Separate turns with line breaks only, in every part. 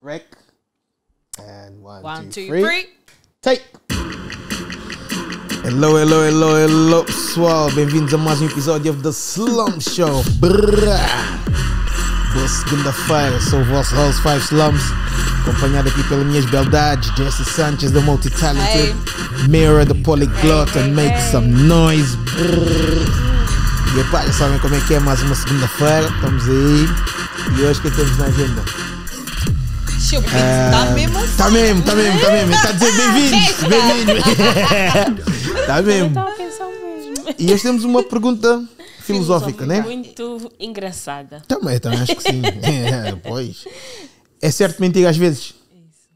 Rick. And one, one two, two, three. three. Take. Hello, hello, hello, hello, pessoal. Bem-vindos a mais um episódio do The Slum Show. Brrr. Boa segunda-feira, sou o vosso House Five Slums, acompanhado aqui pelas minhas beldades, Jesse Sanchez, the multi-talented, hey. Mira, the polyglot, hey, hey, and make hey. some noise. Brrr. E pá, já sabem como é que é, mais uma segunda-feira, estamos aí. E hoje o que é temos na agenda?
Tipo, é... Tá, assim? tá mesmo Tá mesmo, tá mesmo, tá, ah, tá. tá mesmo. tá dizer bem-vindo.
Bem-vindo. tá mesmo. E hoje temos
uma pergunta filosófica, filosófica né?
Muito engraçada. Também, também acho que sim. é,
pois. É certo mentir às vezes? Isso.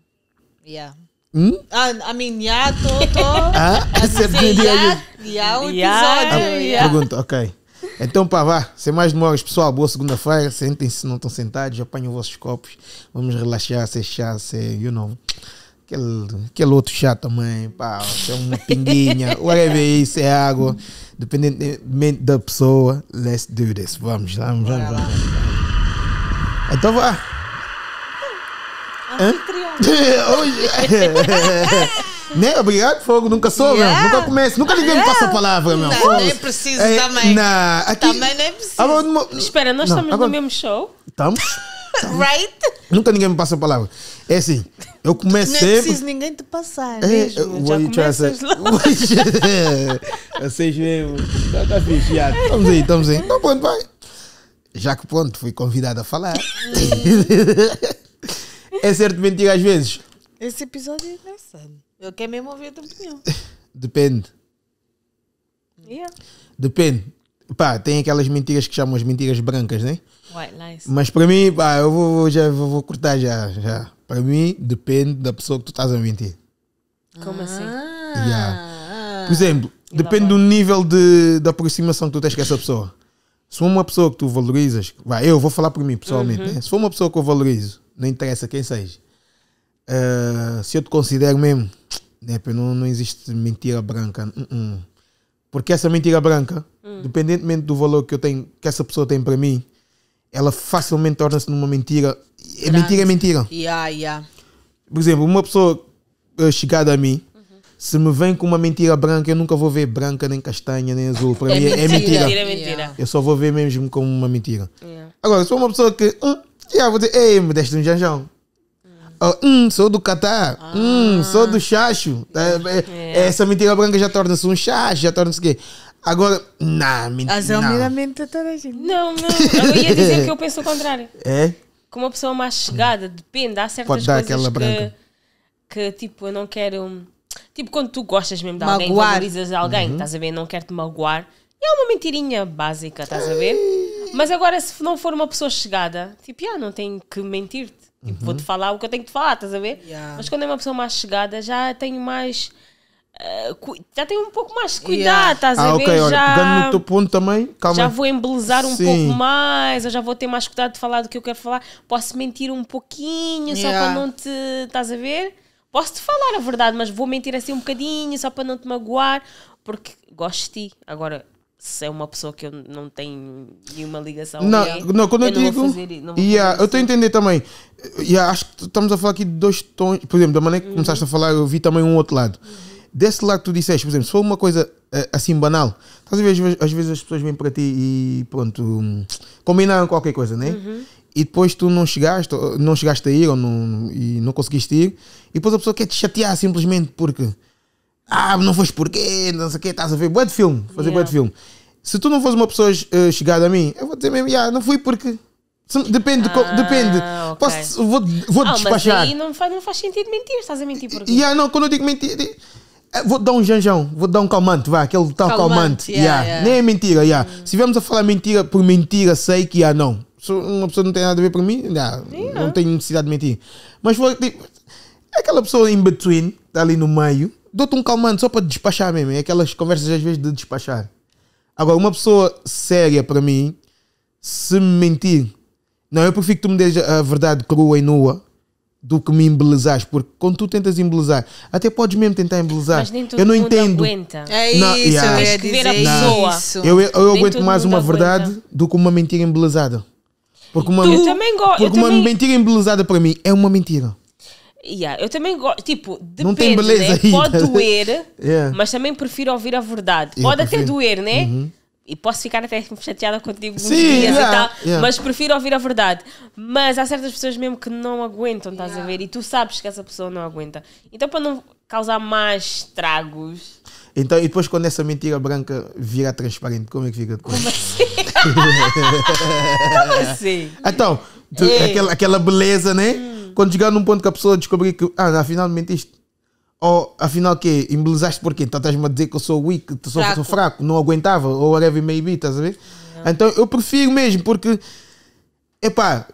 Yeah. Hum? Ah, a mim, já, tô, tô. Ah,
é
certo mentir às vezes?
Já, um episódio. Ah,
yeah.
Pergunta, ok. Então, pá, vá, sem mais demoras, pessoal, boa segunda-feira. Sentem-se, não estão sentados, apanham os vossos copos. Vamos relaxar, ser chá, ser, you know. Aquele, aquele outro chá também, pá, é uma pinguinha, whatever isso, é água, dependentemente da pessoa. Let's do this. Vamos, vamos, vamos. vamos. Então, vá. É. né? Obrigado, Fogo. Nunca sou, yeah. Nunca começo. Nunca ninguém me passa a é. palavra, meu. Não, nem
preciso é, também. não aqui, também nem preciso. Agora, Espera, nós não, estamos agora, no mesmo show?
Estamos. estamos. right? Nunca ninguém me passa a palavra. É assim, eu começo sempre... Não preciso
ninguém te passar, é, mesmo. Já começas
Vocês mesmo. Está tá fixe, já. Tá estamos aí, estamos aí. Então, pronto, vai. Já que, pronto, fui convidado a falar. Hum. É certo mentir às vezes?
Esse episódio é engraçado. Eu quero mesmo ouvir a tua opinião. Depende. Yeah.
Depende. Pá, tem aquelas mentiras que chamam as mentiras brancas, né? White lies. Mas para mim, pá, eu vou, já, vou, vou cortar já, já. Para mim, depende da pessoa que tu estás a mentir.
Como ah. assim? Yeah. Ah.
Por exemplo, e depende do nível de, de aproximação que tu tens com essa pessoa. Se for uma pessoa que tu valorizas, vai, eu vou falar por mim pessoalmente, uhum. né? se for uma pessoa que eu valorizo não interessa quem seja. Uh, se eu te considero mesmo, né, não, não existe mentira branca. Uh -uh. Porque essa mentira branca, hum. dependentemente do valor que eu tenho, que essa pessoa tem para mim, ela facilmente torna-se numa mentira. é Mentira é mentira.
Yeah, yeah.
Por exemplo, uma pessoa eh, chegada a mim, uhum. se me vem com uma mentira branca, eu nunca vou ver branca, nem castanha, nem azul. Para é mim mentira. é mentira. Yeah. Eu só vou ver mesmo como uma mentira. Agora, se for uma pessoa que. Yeah, vou dizer, ei, um Janjão. Hum. Oh, hum, sou do Catar. Hum, ah. Hum, sou do Chacho. É, é, é. Essa mentira branca já torna-se um chacho, já torna-se o quê? Agora, nah, mentira. As
toda a gente.
Não, não. Eu ia dizer que eu penso o contrário. É? Como uma pessoa mais chegada, depende, há certas Pode dar coisas que, que tipo, eu não quero. Tipo, quando tu gostas mesmo de alguém, valorizas alguém, uhum. estás a ver? Não quero te magoar. É uma mentirinha básica, estás a ver? Mas agora, se não for uma pessoa chegada, tipo, ah, não tenho que mentir-te. Tipo, uhum. vou-te falar o que eu tenho que te falar, estás a ver? Yeah. Mas quando é uma pessoa mais chegada, já tenho mais. Uh, já tenho um pouco mais de cuidado, yeah. estás ah, a ver? olha, já, pegando no teu
ponto também, calma. Já vou
embelezar um Sim. pouco mais, eu já vou ter mais cuidado de falar do que eu quero falar. Posso mentir um pouquinho yeah. só para não te. estás a ver? Posso te falar a verdade, mas vou mentir assim um bocadinho só para não te magoar, porque gosto de ti. Agora, se é uma pessoa que eu não tenho nenhuma ligação não, não quando eu, eu digo e
yeah, eu estou a entender também yeah, acho que estamos a falar aqui de dois tons por exemplo da maneira que uhum. começaste a falar eu vi também um outro lado uhum. desse lado que tu disseste por exemplo se for uma coisa eh, assim banal às vezes, às vezes as pessoas vêm para ti e pronto hum, combinaram qualquer coisa né uhum. e depois tu não chegaste não chegaste a ir ou não, e não conseguiste ir e depois a pessoa quer te chatear simplesmente porque ah, não foste porquê, não sei o quê, estás a ver, boa de filme, fazer yeah. boa de filme. Se tu não fores uma pessoa uh, chegada a mim, eu vou dizer mesmo, yeah, não fui porque. Depende, ah, depende. Okay. Posso, vou, vou ah, despachar. Mas aí
não faz, não faz sentido mentir, estás a mentir porquê? Yeah,
não, quando eu digo mentir, eh, vou dar um janjão, vou dar um calmante, vai, aquele tal calmante. calmante. Yeah, yeah. yeah. Nem é mentira, yeah. Hum. Se viermos a falar mentira por mentira, sei que yeah, não. Se uma pessoa não tem nada a ver para mim, yeah, não tenho necessidade de mentir. Mas vou, tipo, aquela pessoa in between, está ali no meio, dou-te um calmante só para despachar mesmo. É aquelas conversas às vezes de despachar. Agora, uma pessoa séria para mim, se me mentir, não, eu prefiro que tu me des a verdade crua e nua do que me embelezas, porque quando tu tentas embelezar, até podes mesmo tentar embelezar. Mas nem todo eu não mundo entendo. aguenta. É não, isso, yeah. eu ver dizer a pessoa. Isso. Eu, eu, eu aguento mais uma aguenta. verdade do que uma mentira embelezada. Porque uma, também gosto. Porque uma também... mentira embelezada para mim é uma mentira.
Yeah, eu também gosto, tipo, depende, não tem beleza né? pode doer, yeah. mas também prefiro ouvir a verdade. pode prefiro. até doer, né? Uhum. E posso ficar até chateada contigo uns Sim, dias yeah, e tal, mas prefiro ouvir a verdade. Mas há certas pessoas mesmo que não aguentam, estás a ver? E tu sabes que essa pessoa não aguenta. Então, para não causar mais estragos.
Então, e depois quando essa mentira branca vira transparente, como é que fica Como assim? como assim? Então, tu, é. aquela, aquela beleza, né? Hum quando chegar num ponto que a pessoa descobrir que, ah, afinal mentiste. Ou afinal que embelezaste porquê então estás-me a dizer que eu sou weak, que sou fraco. sou fraco, não aguentava, ou whatever it may estás a ver? Então eu prefiro mesmo, porque epá,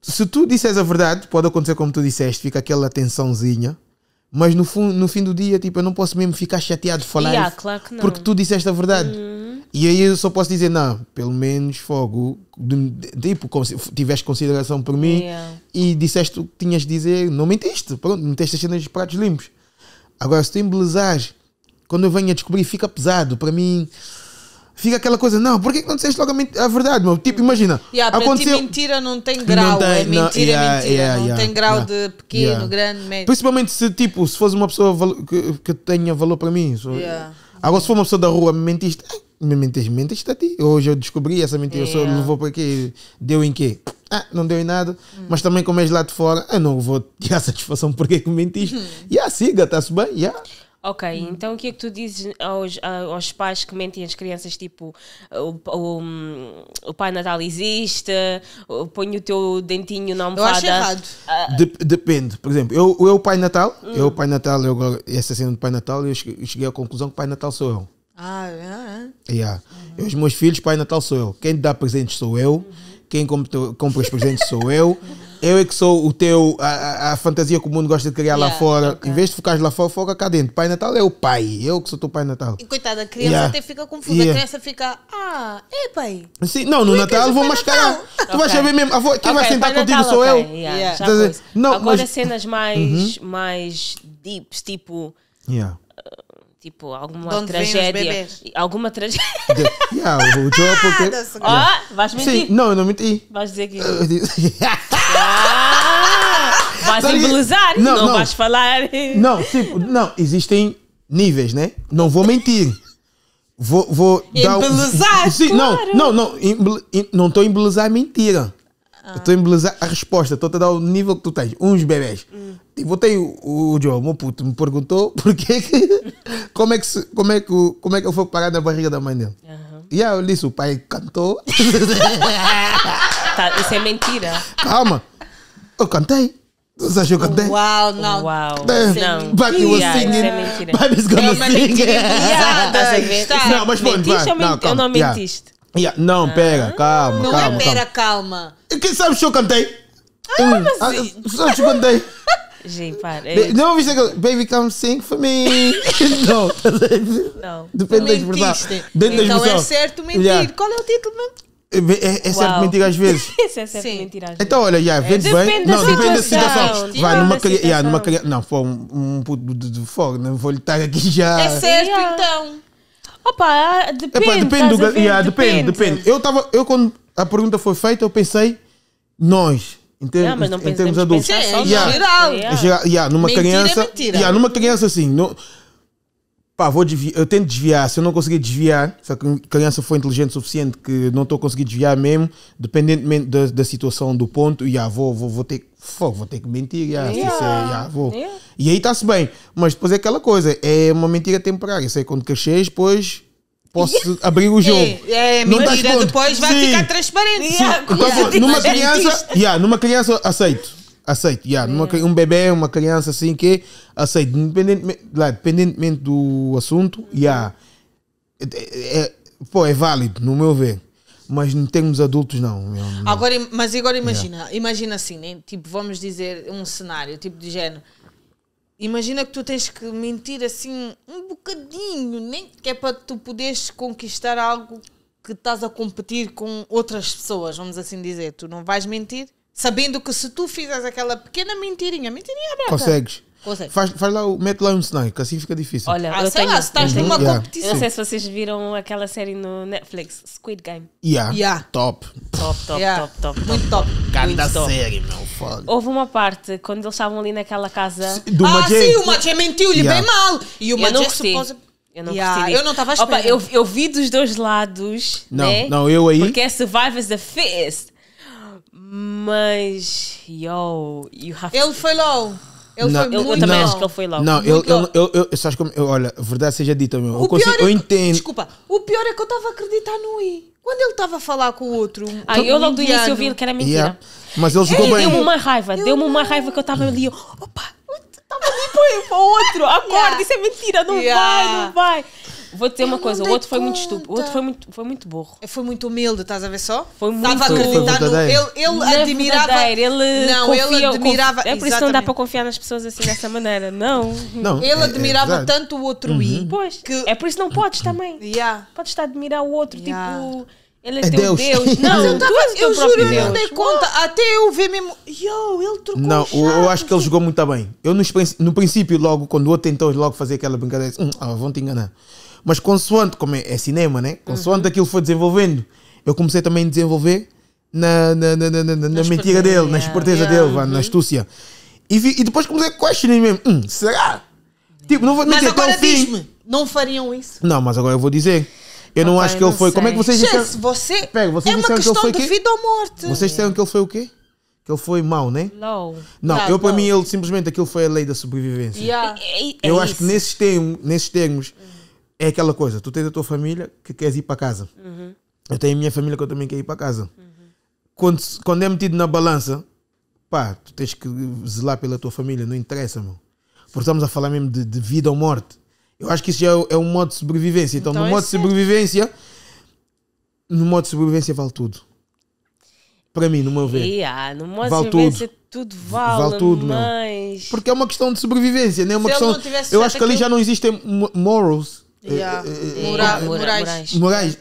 se tu disseres a verdade, pode acontecer como tu disseste, fica aquela tensãozinha. Mas no, no fim do dia, tipo, eu não posso mesmo ficar chateado de falar yeah, isso, claro porque tu disseste a verdade. Uhum. E aí eu só posso dizer, não, pelo menos fogo, tipo, tiveste consideração por mim yeah. e disseste o que tinhas de dizer, não mentiste, pronto, meteste as cenas de pratos limpos. Agora, se tu embelezares, quando eu venho a descobrir, fica pesado. Para mim, fica aquela coisa, não, por que não disseste logo a, a verdade, meu? Tipo, imagina. Yeah, aconteceu...
mentira não tem grau, não tem, é mentira, não, yeah, mentira, yeah, não tem grau de pequeno, grande, médio.
Principalmente se, tipo, se fosse uma pessoa que, que tenha valor para mim. Agora, se for uma pessoa da rua, mentiste, me mentiste, mentiste a ti. Hoje eu descobri essa mentira, yeah. só levou para quê? Deu em quê? Ah, não deu em nada, hum. mas também como és lá de fora, eu ah, não vou tirar satisfação porque que mentiste. Hum. Yeah, siga, está-se bem, yeah.
Ok, hum. então o que é que tu dizes aos, aos pais que mentem as crianças, tipo, o, o, hum, o Pai Natal existe, põe o teu dentinho na almofada? Eu acho errado. Ah, De,
depende, por exemplo, eu, eu o Pai Natal, hum. eu o Pai Natal, eu, essa cena do Pai Natal, eu cheguei à conclusão que o Pai Natal sou eu.
Ah, é?
Yeah. Uhum. Eu, os meus filhos, Pai Natal sou eu. Quem dá presentes sou eu. Uhum quem compra os presentes sou eu. Eu é que sou o teu, a, a fantasia que o mundo gosta de criar yeah, lá fora. Okay. Em vez de focar lá fora, foca cá dentro. Pai Natal é o pai, eu que sou teu pai Natal. E
coitada, a criança yeah. até fica confusa. Yeah. A criança fica, ah, é pai.
Sim, não, no é Natal vou mascarar. Tu vais saber mesmo, quem okay, vai sentar contigo Natal, sou eu. Yeah, não, Agora mas... cenas mais,
uhum. mais deeps, tipo. Yeah tipo, alguma tragédia. Alguma tragédia.
yeah, o Joe é porque. Oh,
vais mentir? Sim, não, eu não menti. Vais dizer que. ah, vais embelezar não, não, não, vais falar. Não,
tipo, não, existem níveis, né? Não vou mentir. Vou, vou embelezar, dar. Sim, claro. Não, não, não. não estou a embelezar é mentira. Ah. Estou a embelezar a resposta, estou a dar o nível que tu tens. Uns bebés. Hum. Tipo, e voltei o, o, o meu puto, me perguntou porquê que, como, é que se, como, é que, como é que ele foi parar na barriga da mãe dele. Uhum. E aí eu disse: o pai cantou.
tá, isso é mentira.
Calma, eu cantei. Vocês acham que eu cantei? Uau, não. Uau. É, não. But you were singing. Yeah, Baby's gonna é sing. Não, mas pronto, vai. calma. Eu não mentiste. Yeah. Não, pera, calma, ah. não calma. Não é pera,
calma.
Quem sabe se eu cantei?
Ah, mas... Ah, Sabes é que eu cantei? Gente, para.
Não viste aquele Baby Come Sing for Me? não, tá
não. Depende da expressão. Depende da então é expressão. é certo mentir. Yeah. Qual é o título mesmo?
É, é, é certo mentir às vezes.
Isso é certo Sim. mentir às vezes.
Então, olha, já, vende bem. não, depende da situação. Não, Vai, numa criança. Yeah, numa Não, foi um, um puto de, de fogo, não vou lhe estar aqui já. É
certo, yeah.
então. Opa, depende. Epa, depende, do, yeah, depende, depende.
depende. Eu, tava, eu, quando a pergunta foi feita, eu pensei nós, em, ter, yeah, em, em termos adultos. Sim, é yeah, geral. Yeah. É. É yeah, yeah numa mentira é criança, é mentira. Yeah, numa criança assim, no, pá, vou desviar, eu tento desviar, se eu não conseguir desviar, se a criança for inteligente o suficiente que não estou conseguindo desviar mesmo, dependentemente da, da situação do ponto, yeah, vou, vou, vou, ter, vou, vou ter que mentir, yeah, yeah. é, yeah, vou. e aí está-se bem, mas depois é aquela coisa, é uma mentira temporária, isso quando cresces, depois Posso abrir o jogo. É, é mentira, não tá depois vai sim. ficar
transparente. Sim. Então, numa é criança,
yeah, numa criança aceito. Aceito, yeah. Numa, um bebê, uma criança assim que aceito. Independentemente, independentemente do assunto, yeah. É, é, é, pô, é válido, no meu ver. Mas não temos adultos, não. não.
Agora, mas agora imagina, yeah. imagina assim, né? tipo, vamos dizer um cenário, tipo de género Imagina que tu tens que mentir assim um bocadinho, nem que é para tu poderes conquistar algo que estás a competir com outras pessoas, vamos assim dizer. Tu não vais mentir, sabendo que se tu fizeres aquela pequena mentirinha, mentirinha aberta. Consegues. Consegue. Faz,
faz lá, mete lá um que assim fica difícil. Olha, ah, eu sei tenho... lá, se estás uhum. numa
yeah. competição. Não sei se vocês viram aquela série no Netflix, Squid Game. Yeah. yeah.
Top.
Top, top, yeah. top, top, top. Muito top. grande série, meu foda.
Houve uma parte quando eles estavam ali naquela casa. Do ah, sim, o Magé mentiu-lhe yeah. bem mal. E o Magé supôs. Eu não yeah, Eu não estava a esperar. Eu, eu vi dos dois lados. Não, né? não, eu aí. Porque é Survivors the Fist. Mas, yo, you have Ele to... foi
ele não, foi eu, muito eu também não, acho que ele foi lá. Não, eu,
eu, eu, sabes como, eu, olha, verdade seja dita, meu. eu, consigo, é eu
entendo. Desculpa, o pior é que eu estava a acreditar no I. Quando ele estava a falar com o outro.
Ah, eu logo do início eu vi que era mentira. Yeah.
Mas ele jogou é, bem. Deu-me uma
raiva, deu-me uma raiva que eu estava ali, opa, estava ali para outro, acorda, yeah. isso é mentira, não yeah. vai, não vai.
Vou dizer uma coisa, o outro foi muito estúpido, o outro foi muito, foi muito burro. É, foi muito humilde, estás a ver só? Foi muito Estava a tá Ele, ele admirava. Ele não, confia, ele admirava. É por isso que não dá para
confiar nas pessoas assim dessa maneira. Não. não ele é, admirava é, tanto o outro uhum. Pois, que... é
por isso que não podes também. Yeah. Podes estar a admirar o outro, yeah. tipo. Ele é, é Deus. Deus. Não, eu, tava, eu juro, Deus. eu não dei conta. Até eu ver mesmo. Yo, ele trocou.
Não, eu acho que ele jogou muito bem. Eu, no, no princípio, logo, quando o outro tentou logo fazer aquela brincadeira, disse, hum, ah, vão te enganar. Mas consoante, como é, é cinema, né? Consoante uhum. aquilo foi desenvolvendo, eu comecei também a desenvolver na, na, na, na, na, na mentira dele, na esperteza yeah. dele, uhum. na astúcia. E, vi, e depois comecei a questionar mesmo: hum,
será? Tipo, não vou mentir até o fim. Não fariam isso.
Não, mas agora eu vou dizer. Eu não acho que ele foi. Sei. Como é que vocês disseram? você...
vocês é uma disseram questão que ele foi de vida ou morte. Vocês
disseram que ele foi o quê? Que ele foi mau, né?
Low. Não, tá, eu para mim, ele
simplesmente aquilo foi a lei da sobrevivência. Yeah.
É, é, é eu isso. É acho que
nesses termos, nesses uhum. termos é aquela coisa, tu tens a tua família que queres ir para casa. Uhum. Eu tenho a minha família que eu também quero ir para casa. Uhum. Quando, quando é metido na balança, pá, tu tens que zelar pela tua família, não interessa, meu. Porque estamos a falar mesmo de, de vida ou morte. Eu acho que isso já é, é um modo de sobrevivência. Então, então no é modo de sobrevivência, no modo de sobrevivência vale tudo. Para mim, no meu ver.
Yeah, no modo vale de sobrevivência tudo, tudo vale, vale tudo, mas...
Meu. Porque é uma questão de sobrevivência, não é uma Se questão... Eu, eu acho que ali aquilo... já não existem morals é, yeah. Uh, é, é, Morais.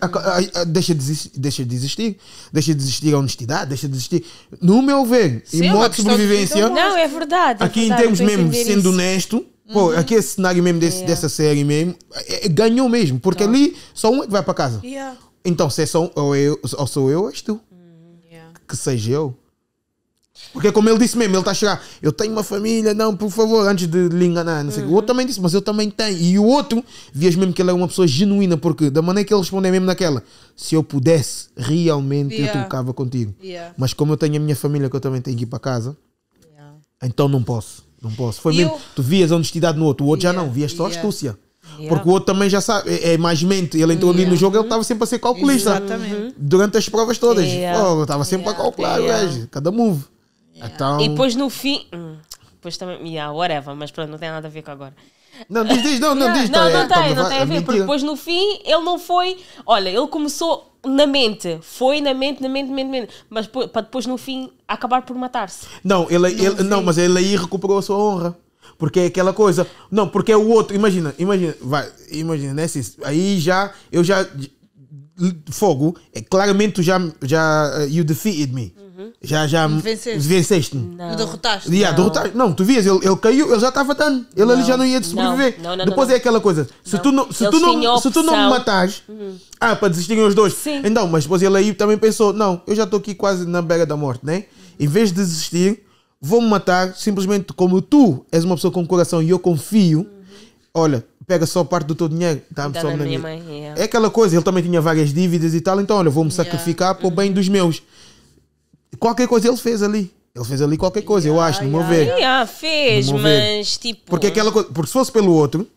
Deixa de, deixa de existir. Deixa de existir a honestidade, deixa de existir. No meu ver, Sim, e modo de sobrevivência. De não,
é verdade. Aqui verdade, em termos mesmo, sendo isso.
honesto. Uhum. Pô, aqui esse cenário mesmo desse, yeah. dessa série mesmo é, é, ganhou mesmo, porque então. ali só um é que vai para casa. Yeah. Então, se é só ou, eu, ou sou eu, és tu. Uhum, yeah. Que seja eu. Porque como ele disse mesmo, ele está a chegar, eu tenho uma família, não, por favor, antes de lhe enganar, não sei uhum. O outro também disse, mas eu também tenho. E o outro, vias mesmo que ele é uma pessoa genuína, porque da maneira que ele respondeu é mesmo naquela, se eu pudesse, realmente yeah. eu tocava contigo. Yeah. Mas como eu tenho a minha família, que eu também tenho que ir para casa, yeah. então não posso, não posso. Foi e mesmo, eu... tu vias a honestidade no outro, o outro já não, vias só a astúcia. Porque o outro também já sabe, é, é mais mente. Ele entrou ali no jogo, ele estava sempre a ser calculista. Exatamente. Durante as provas todas. Oh, eu estava sempre a calcular, yeah. cada move. Yeah. Então... E depois
no fim. Hum, depois também. Yeah, whatever, mas pronto, não tem nada a ver com agora. Não, diz, diz, não, não, não diz. Não, tá, não, é, tem, não, não tem a, ver, porque depois no fim ele não foi. Olha, ele começou na mente, foi na mente, na mente, na mente, na mente mas para depois no fim acabar por matar-se.
Não, ele, ele, não, mas ele aí recuperou a sua honra. Porque é aquela coisa. Não, porque é o outro. Imagina, imagina, vai, imagina, né? Aí já, eu já. Fogo, é, claramente tu já, já. Eh, you defeated me. Uhum. Já, já venceste. venceste -me. Não. derrotaste. Yeah, não. Derrotaste. não, tu vias, ele, ele caiu, ele já estava dando. Ele não. ali já não ia sobreviver. Não, não, Depois é aquela coisa: se tu não, se tu não, se tu não me matares, uhum. ah, para desistirem os dois. Sim. Então, mas depois ele aí também pensou: não, eu já estou aqui quase na beira da morte, né? Em vez de desistir, vou-me matar simplesmente como tu és uma pessoa com coração e eu confio. Uhum. Olha, pega só parte do teu dinheiro, dá só na minha. Mãe, yeah. É. é aquela coisa, ele também tinha várias dívidas e tal, então olha, vou-me sacrificar yeah. para o bem uhum. dos meus. Qualquer coisa ele fez ali. Ele fez ali qualquer coisa, yeah, eu acho, yeah, no meu ver.
Yeah, fez, mas tipo. Porque,
aquela coisa, porque se fosse pelo outro,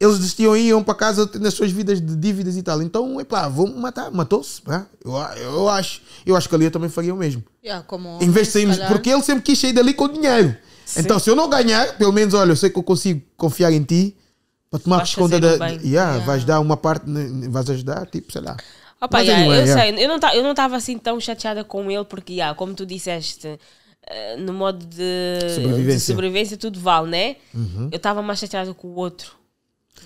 eles desistiam e iam para casa nas suas vidas de dívidas e tal. Então, é pá, vou matar, matou-se. Eu, eu, acho, eu acho que ali eu também faria o mesmo.
Yeah, como em vez de sairmos, porque
ele sempre quis sair dali com dinheiro. Sim. Então, se eu não ganhar, pelo menos, olha, eu sei que eu consigo confiar em ti para tomar conta da. Yeah, yeah. Vais dar uma parte, vais ajudar, tipo, sei lá. Opa, yeah, anyway, eu yeah.
sei, eu não tá, estava assim tão chateada com ele, porque, yeah, como tu disseste, eh, no modo de sobrevivência, de sobrevivência tudo vale, né? Uhum. Eu estava mais chateada com o outro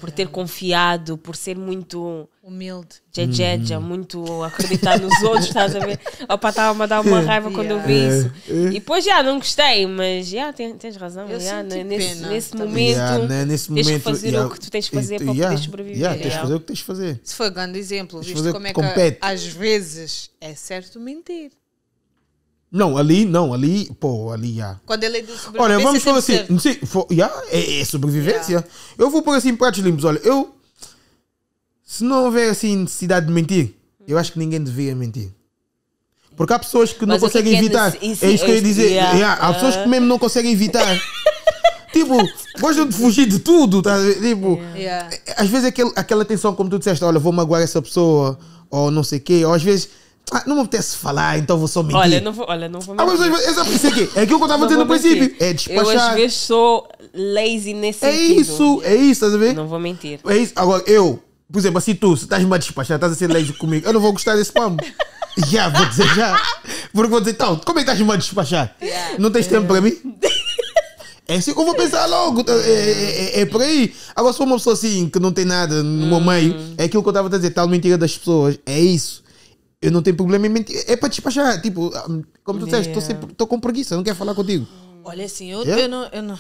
por ter confiado, por ser muito. Humilde. Jejeja, hum. muito acreditar nos outros, estás a ver? Opa, estava-me a dar uma raiva quando eu vi isso. É, é. E depois já não gostei, mas já tens, razão. Eu já, senti nesse, pena, nesse momento, yeah, né, nesse tens momento, que fazer yeah, o que tu tens que fazer e, para yeah, poder sobreviver. Yeah,
tens que fazer o que tens que fazer. se foi um grande exemplo, tens visto como é que às vezes é certo mentir.
Não, ali, não, ali, pô, ali já. Yeah.
Quando ele é diz sobrevivência. Olha, vamos falar assim,
não sei, for, yeah, é, é, sobrevivência. Yeah. Eu vou pôr assim pratos limpos, olha, eu. Se não houver assim necessidade de mentir, eu acho que ninguém devia mentir. Porque há pessoas que Mas não conseguem que é evitar. É, isso, é isso que eu ia dizer. Yeah. Yeah, há pessoas que mesmo não conseguem evitar. tipo, gostam de fugir de tudo, tá? Tipo, às vezes aquele, aquela tensão, como tu disseste, olha, vou magoar essa pessoa, ou não sei o quê, ou às vezes ah, não me apetece falar, então vou só mentir. Olha, não
vou, olha, não vou mentir. Ah, mas, eu, isso
aqui, é aquilo que eu estava dizendo no princípio. É despachar. Eu às vezes
sou lazy nesse é sentido. É isso, é isso, estás a ver? Não vou
mentir. É isso. Agora, eu, por exemplo, assim tu, se estás-me a despachar, estás a ser lazy comigo, eu não vou gostar desse pão. já, vou dizer já. Porque vou dizer, então, como é que estás-me a despachar? Yeah. Não tens tempo para mim? É assim que eu vou pensar logo. Então, é, é, é, é por aí. Agora, se for uma pessoa assim, que não tem nada no meu hum. meio, é aquilo que eu estava a dizer, tal mentira das pessoas. É isso eu não tenho problema em mentir. É para despachar. Tipo, ah, como tu disseste, estou com preguiça, não quero falar contigo.
Olha, assim, eu, yeah. eu não. Eu não...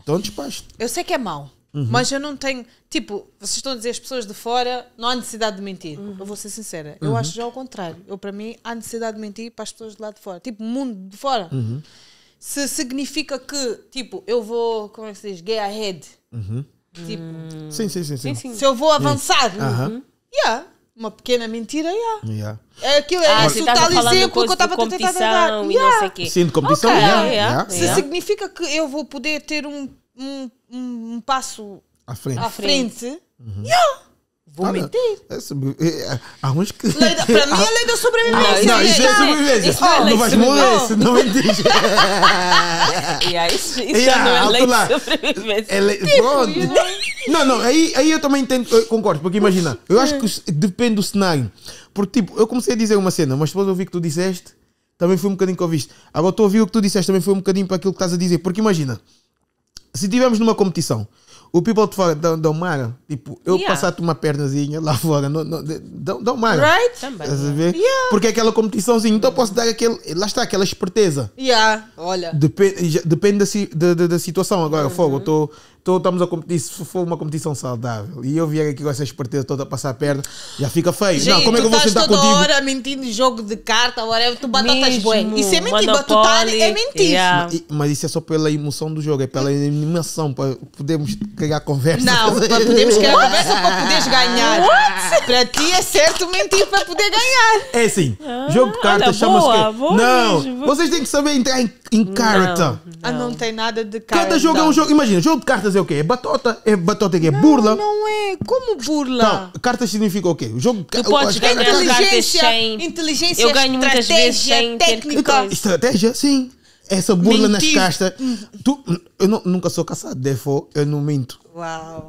Então despacho.
Eu sei que é mau, uhum. mas eu não tenho. Tipo, vocês estão a dizer as pessoas de fora não há necessidade de mentir. Uhum. Eu vou ser sincera. Uhum. Eu acho já o contrário. Eu, para mim, há necessidade de mentir para as pessoas de lá de fora. Tipo, mundo de fora. Uhum. Se significa que, tipo, eu vou. Como é que se diz? Gay ahead. Uhum. Tipo, hum.
sim, sim, sim, sim, Se eu vou avançar. Uhum.
Yeah uma pequena mentira, yeah. Yeah. É aquilo, ah, é esse o tal exemplo que eu estava a tentar dar. Yeah. Sim, de competição, okay. yeah. Yeah. Se significa que eu vou poder ter um, um, um passo à frente, à frente. Uhum. yeah. Vou ah, meter.
É, é, é, arranja que. Lei
da, pra mim é lei da sobrevivência. Ah, não, isso é sobrevivência. Isso não, é não vai morrer, se não e aí, isso já
não é lei lá. de
sobrevivência. É lei, tipo, pronto.
Não, não, aí, aí eu também entendo, eu concordo, porque imagina, eu acho que depende do cenário. Porque, tipo, eu comecei a dizer uma cena, mas depois eu vi que tu disseste, também foi um bocadinho que eu ouviste. Agora estou a ouvir o que tu disseste, também foi um bocadinho para aquilo que estás a dizer. Porque imagina, se estivermos numa competição o people de fora dão, dão malha. Tipo, eu yeah. passar-te uma pernazinha lá fora, não, não, dão, dão Right?
Também. Yeah. Porque é
aquela competiçãozinha. Então eu posso dar aquele. Lá está, aquela esperteza.
Yeah, olha.
Depende, depende da, da, da, da situação. Agora, uhum. fogo, eu estou então estamos a competir, se for uma competição saudável e eu vier aqui com essa esperteza toda a passar a perna, já fica feio. Gente, não, como é que eu vou sentar toda contigo? hora
mentindo jogo de carta, whatever, tu batatas boi. Isso é mentira, tu tá, é mentira. Yeah.
Mas, mas, isso é só pela emoção do jogo, é pela animação, para podermos criar conversa. Não, para podermos criar conversa para poderes
ganhar. Para ti é certo mentir para poder ganhar. É sim, jogo de ah, carta chama-se que... Não, mesmo. vocês têm que saber entrar em, em character. Não, não. Ah, não tem nada de carta. Cada jogo é um jogo,
imagina, jogo de cartas fazer o quê? É batota? É batota que é burla?
Não é. Como burla?
Não, cartas significa o quê? O jogo. Tu podes ganhar inteligência, cartas sem.
Inteligência, Eu ganho muitas vezes sem técnica. Então,
estratégia, sim. Essa burla Mentir. nas castas. Tu, eu não, nunca sou caçado, therefore eu não minto. Uau.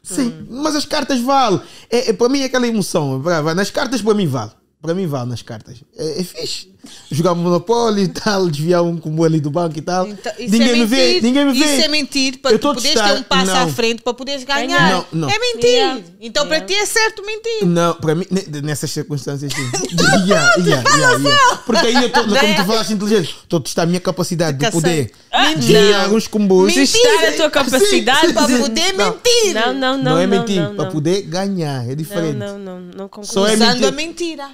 Sim, hum. mas as cartas valem. É, é, para mim é aquela emoção. Nas cartas, para mim, vale. Para mim, vale nas cartas. É, é fixe jogar Monopólio e tal, desviar um combo ali do banco e tal. Então, ninguém é me vê, ninguém me vê. Isso é
mentir, para tu poderes estar... ter um passo não. à frente para poderes é ganhar. Não, não. É mentir. Yeah. Então yeah. para ti é certo
mentir. Não, para mim, nessas circunstâncias sim. yeah, yeah, yeah,
Porque aí eu tô, como tu né?
falaste inteligente, estou a testar a minha capacidade de poder ah,
mentir alguns
combos. Testar
a tua capacidade sim, para
poder não. mentir. Não, não, não. Não é mentir, para
poder ganhar. É diferente. Não, não, não, não concordo. Só é Usando a mentira.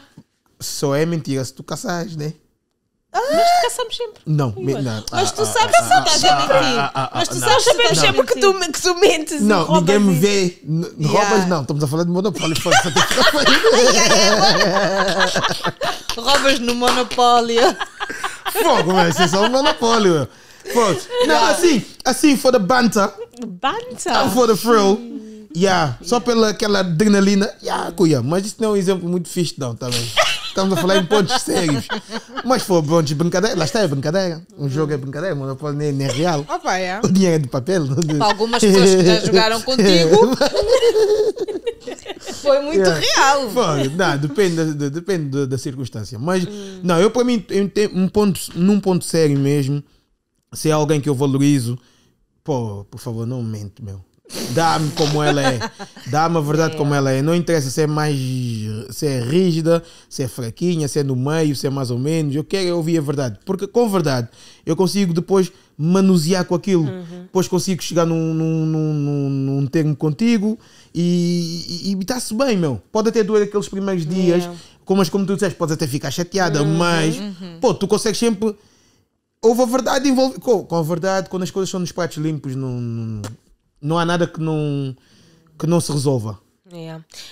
Só é mentira se tu caçares, né?
Ah, mas te caçamos sempre. Não, me, não. Mas tu ah, sabes ah, ah, que é a mentir. Ah,
ah, mas tu sabes sabemos sempre
que tu, que tu mentes. Não, ninguém me
vê. Yeah. Roubas não, estamos a falar de monopólio. Roubas no monopólio. Fogo, velho, vocês são um monopólio. Fogo. Não, assim, assim, for the banter.
Banter? For the thrill.
Yeah, só pela aquela adrenalina. Yeah, cuia. Mas isso não é um exemplo muito fixe, não, também. Tá Estamos a falar em pontos sérios. Mas foi pontos de brincadeira. Lá está, é brincadeira. Um jogo é brincadeira, mas não nem, nem é real.
Opa, é. O
dinheiro é de papel. Para algumas pessoas que já jogaram contigo.
foi muito é. real.
Foi, não, depende, de, depende da, da circunstância. Mas, hum. não, eu para mim, eu tenho um ponto, num ponto sério mesmo, se é alguém que eu valorizo, pô, por favor, não mente, meu. Dá-me como ela é. Dá-me a verdade é. como ela é. Não interessa se é mais se é rígida, se é fraquinha, se é no meio, se é mais ou menos. Eu quero é ouvir a verdade. Porque com verdade eu consigo depois manusear com aquilo. Uhum. Depois consigo chegar num, num, num, num termo contigo e está-se bem, meu. Pode até doer aqueles primeiros é. dias, yeah. como, mas como tu disseste, podes até ficar chateada, uhum. mas uhum. pô, tu consegues sempre houve a verdade envolvida. Com, a verdade, quando as coisas são nos pratos limpos, não, não, não há nada que não, que não se resolva.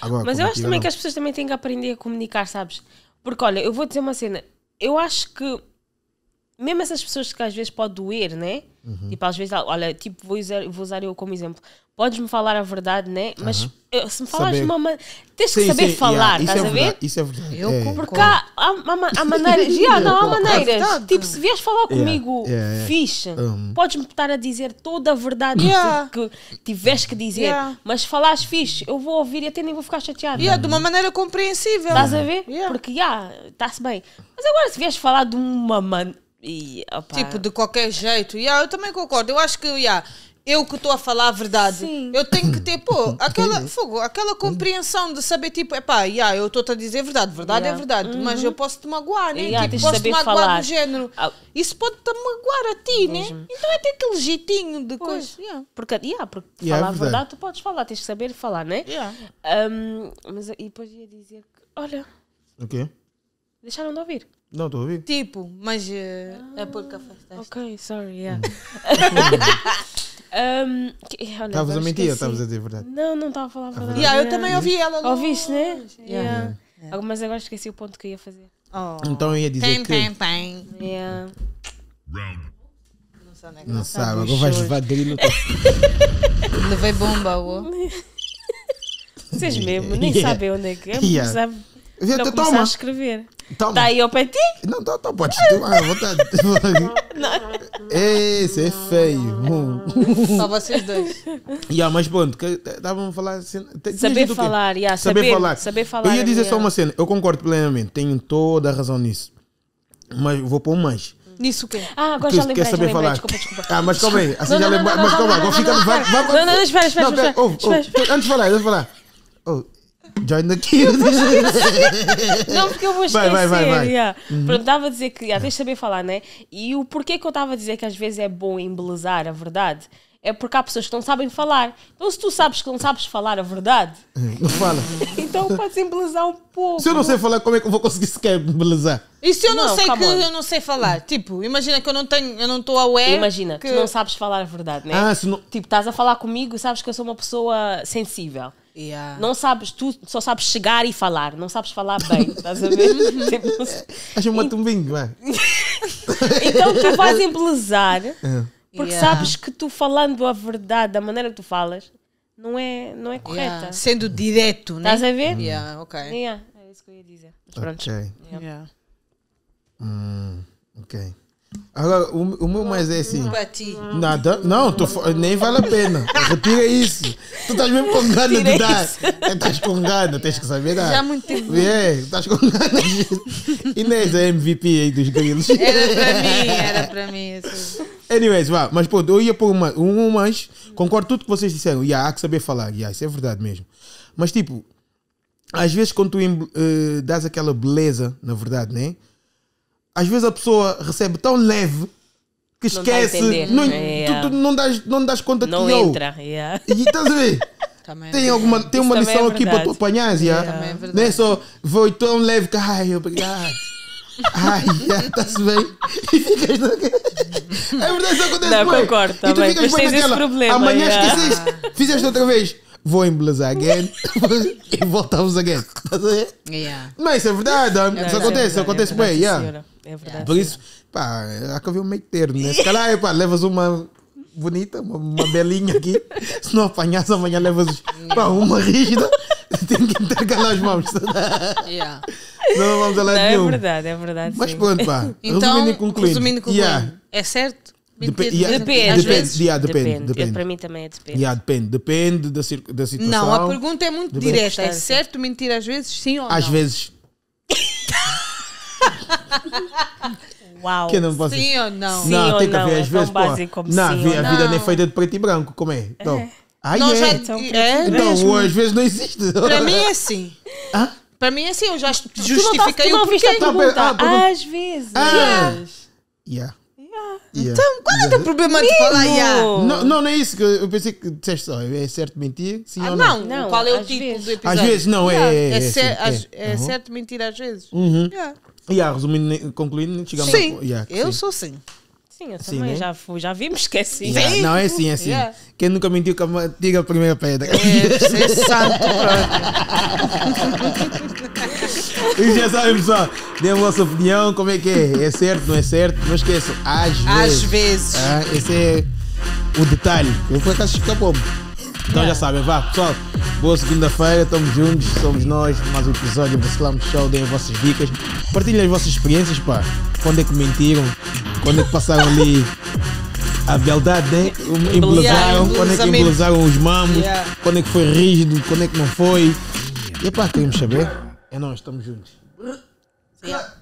Agora, Mas eu acho também não. que as
pessoas também têm que aprender a comunicar, sabes? Porque olha, eu vou dizer uma cena, eu acho que mesmo essas pessoas que às vezes pode doer, né? Uhum. Tipo, às vezes, olha, tipo, vou usar, vou usar eu como exemplo. Podes-me falar a verdade, né? Mas uhum. se me falas de uma maneira. Tens sim, que saber sim, falar, yeah, estás é a ver? Isso
é verdade. Eu é. Porque
há, há, há, há maneiras. yeah, não, há maneiras. É tipo, se vieres falar comigo yeah, yeah, yeah. fixe, um. podes-me estar a dizer toda a verdade que tiveste que dizer. Mas falares fixe, eu vou ouvir e
até nem vou ficar chateado. Yeah, de uma maneira compreensível. Estás a ver? Porque, já, está-se bem. Mas agora, se vieres falar de uma maneira e, opa, tipo, de qualquer jeito. Yeah, eu também concordo. Eu acho que yeah, eu que estou a falar a verdade. Sim. Eu tenho que ter, pô, aquela, fogo, aquela compreensão de saber, tipo, pá yeah, eu estou a dizer a verdade, verdade yeah. é verdade, uhum. mas eu posso te magoar, né? Yeah, tipo, posso te magoar falar. do género. Isso pode-te magoar a ti, né? Então é ter aquele
jeitinho de pois. coisa. Yeah. Porque, yeah, porque yeah, é falar é verdade. a verdade tu podes falar, tens que saber falar, né? Yeah. Um, mas e depois ia dizer que, olha. O okay. quê? Deixaram de ouvir. Não, estou a ouvir.
Tipo, mas uh, ah, é porque afastaste. Ok, sorry, yeah. Hum. um, Estavas a mentir, estavas a dizer a verdade. Não, não estava a falar a ah, verdade. verdade. Yeah, eu também ouvi ela. Ouviste, né? Yeah.
yeah. Mas agora esqueci o ponto que ia fazer. Oh. Então eu ia dizer pem, que... Pem,
pem. Yeah. não, sabe, agora vais levar dele no Levei bomba, ô. Vocês
mesmo, nem yeah. sabem onde é que é. Yeah. Começar, toma. a escrever. Toma. Tá aí o petit? Não,
tá, tá, pode tomar, vontade. Esse é feio.
Só vocês dois.
Yeah, mas pronto, estavam tá, tá, a falar. Assim, saber falar,
yeah, saber, saber falar, saber falar. Eu ia dizer é só uma
cena, eu concordo plenamente, tenho toda a razão nisso. Mas vou pôr um mais.
Nisso o quê? Ah, agora já lembrei, já lembrei. Falar. Desculpa, desculpa. Ah, mas calma aí. Assim não, já lembrei. Mas calma, agora fica... Não, não, espera, espera. Antes
de falar, antes de falar. Join the queue.
não, porque eu vou esquecer. Vai, vai, vai, yeah. uhum. Pronto, estava a dizer que. Yeah, tens de saber falar, né? E o porquê que eu estava a dizer que às vezes é bom embelezar a verdade é porque há pessoas que não sabem falar. Então, se tu sabes que não sabes falar a verdade,
não
fala.
então podes embelezar um
pouco. Se eu não sei
falar, como é que eu vou conseguir sequer embelezar?
E se eu não, não sei que on. eu não sei falar? Tipo, imagina que eu não tenho, eu não estou aware. Imagina, que... tu não sabes falar a verdade, né? Ah, se não... Tipo, estás a
falar comigo e sabes que eu sou uma pessoa sensível. Yeah. Não sabes, tu só sabes chegar e falar, não sabes falar bem, estás a ver? Uhum. tipo,
Acho uma
tumbinho,
então tu vais embelezar, é. porque yeah. sabes que tu falando a verdade, da maneira que tu falas, não é, não é correta. Yeah. Sendo
direto, né? Estás a ver? Yeah, ok. Yeah,
é isso que eu ia dizer. Mas pronto. Okay.
Yeah.
Mm, ok. Agora, o, o meu mais é assim. Não bati. Nada. Não, nem vale a pena. Retira isso. Tu estás mesmo com gana Tirei de dar. Estás com gana, tens que saber dar. Já muito tempo. É, estás com gana. Inês é MVP aí dos grilos. Era para
mim, era para mim. Isso.
Anyways, vá. Mas pronto, eu ia pôr uma, um mais. Concordo tudo que vocês disseram. Yeah, há que saber falar. Yeah, isso é verdade mesmo. Mas tipo, às vezes quando tu uh, dás aquela beleza, na verdade, né? às vezes a pessoa recebe tão leve que esquece, não, entender, não, é? yeah. tu, tu não, das, não das conta não que eu. entra, yeah. E estás a ver? É tem alguma, tem uma é lição é aqui para tu apanhar, yeah. É não é só vou tão leve que ai, obrigado. Ai, está-se bem. E ficas É verdade, isso acontece não, bem. Concordo, e tu
ficas bem naquela. Problema, Amanhã yeah.
esqueceste. Fizeste outra vez. Vou embelezar again e voltamos again.
Estás a ver? Yeah.
Mas isso é verdade. Isso acontece, acontece bem. Yeah.
É, é verdade. Por isso,
pá, há é que haver um meio termo, né? Se calhar, pá, levas uma bonita, uma, uma belinha aqui. Se não apanhas, amanhã levas pá, uma rígida.
Tem que intercalar as mãos. Yeah. Não vamos a lado é nenhum. É verdade, é verdade. Mas sim. pronto, pá. Então, resumindo e concluindo. Resumindo e concluindo. Yeah.
É certo? Depende, yeah, depende. Às vezes, depende,
yeah, depende, depende. depende. Para
mim também é depende.
Yeah, depende. Depende da, da situação. Não, a pergunta é muito depende. direta. É certo
mentir às vezes, sim ou às não? Às vezes. Uau. Que não posso... Sim ou não? Sim
não, ou tem que não, ver às é vezes. Pô, não, sim a não. vida nem foi feita de preto e branco, como é? Então, é. aí não, yeah. É. já, é. é então, às vezes não existe. Para mim é
assim. Hã? Para mim é assim, eu já tá- justifiquei tu não, tu não o porquê. Tá, pergunta. Ah, pergunta. Às vezes. Ah. Yeah. Yeah. Yeah. Então, qual é o teu problema de falar yeah? Não, não,
não é isso que eu pensei que disseste só. É certo mentir? Sim ah, ou não? não? Qual é o
título tipo do episódio? Às vezes não, é. É, é, é, assim, é, certo mentir às vezes. Uhum
e Yeah, resumindo, concluindo, chegamos Sim, a... yeah, eu sim.
sou sim. Sim, eu sim, também né? já fui, já vi, me esqueci. É yeah.
Não, é sim é assim. Yeah. Quem nunca mentiu, diga a primeira pedra. É, é santo, e já sabem, pessoal, dê a vossa opinião, como é que é? É certo, não é certo? Não esqueçam, às vezes. Às vezes. Ah, esse é o detalhe. Eu por acaso fica bom. Então já sabem, vá, pessoal. Boa segunda-feira, estamos juntos, somos nós, mais um episódio do Slam Show, deem as vossas dicas, partilhem as vossas experiências, pá. Quando é que mentiram, quando é que passaram ali a beldade, né? quando é que embolizaram os mamos, quando é que foi rígido, quando é que não foi. E pá, queremos saber. É nós, estamos juntos. Yeah.